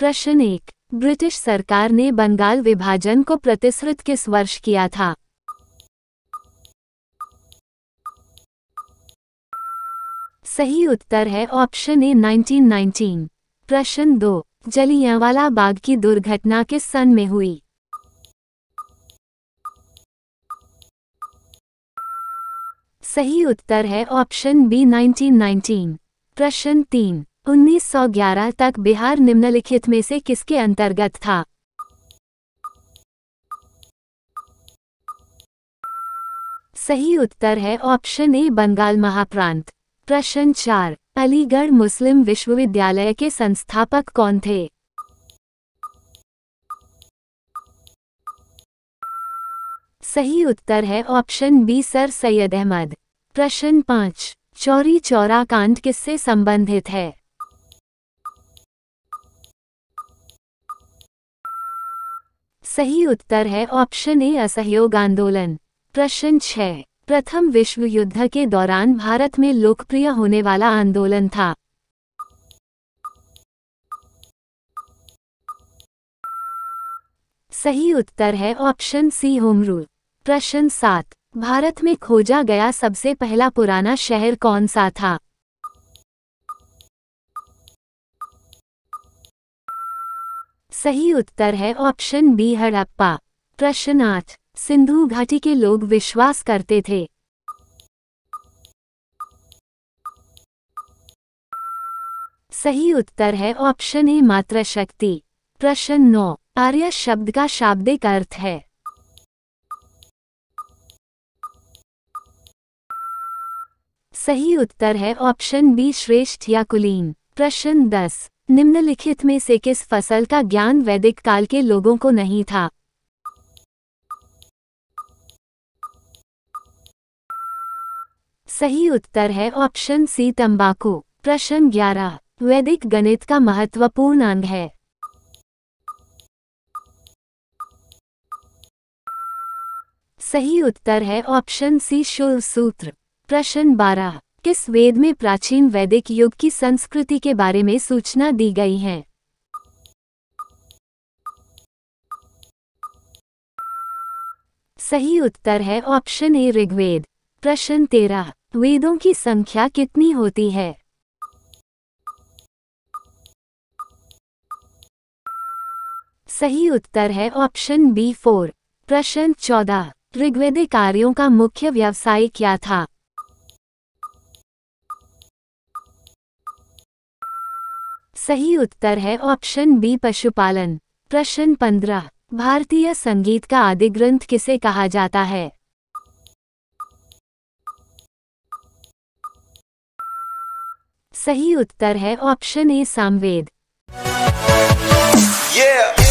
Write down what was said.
प्रश्न एक ब्रिटिश सरकार ने बंगाल विभाजन को प्रतिश्रुत किस वर्ष किया था सही उत्तर है ऑप्शन ए 1919। प्रश्न दो जलियांवाला बाग की दुर्घटना किस सन में हुई सही उत्तर है ऑप्शन बी 1919। प्रश्न तीन 1911 तक बिहार निम्नलिखित में से किसके अंतर्गत था सही उत्तर है ऑप्शन ए बंगाल महाप्रांत प्रश्न चार अलीगढ़ मुस्लिम विश्वविद्यालय के संस्थापक कौन थे सही उत्तर है option B sir Syed Ahmad प्रश्न पाँच चौरी चौरा कांड किससे संबंधित है सही उत्तर है ऑप्शन ए असहयोग आंदोलन प्रश्न छः प्रथम विश्व युद्ध के दौरान भारत में लोकप्रिय होने वाला आंदोलन था सही उत्तर है ऑप्शन सी होम रूल प्रश्न सात भारत में खोजा गया सबसे पहला पुराना शहर कौन सा था सही उत्तर है ऑप्शन बी हड़प्पा प्रश्न आठ सिंधु घाटी के लोग विश्वास करते थे सही उत्तर है ऑप्शन ए मात्र शक्ति प्रश्न नौ आर्य शब्द का शाब्दिक अर्थ है सही उत्तर है ऑप्शन बी श्रेष्ठ या कुलीन प्रश्न दस निम्नलिखित में से किस फसल का ज्ञान वैदिक काल के लोगों को नहीं था सही उत्तर है ऑप्शन सी तंबाकू प्रश्न 11 वैदिक गणित का महत्वपूर्ण अंग है सही उत्तर है ऑप्शन सी शुल्क सूत्र प्रश्न 12 किस वेद में प्राचीन वैदिक युग की संस्कृति के बारे में सूचना दी गई है सही उत्तर है ऑप्शन ए ऋग्वेद प्रश्न तेरह वेदों की संख्या कितनी होती है सही उत्तर है ऑप्शन बी फोर प्रश्न चौदह ऋग्वेदिक कार्यों का मुख्य व्यवसाय क्या था सही उत्तर है ऑप्शन बी पशुपालन प्रश्न पंद्रह भारतीय संगीत का आदि ग्रंथ किसे कहा जाता है सही उत्तर है ऑप्शन ए सामवेद yeah!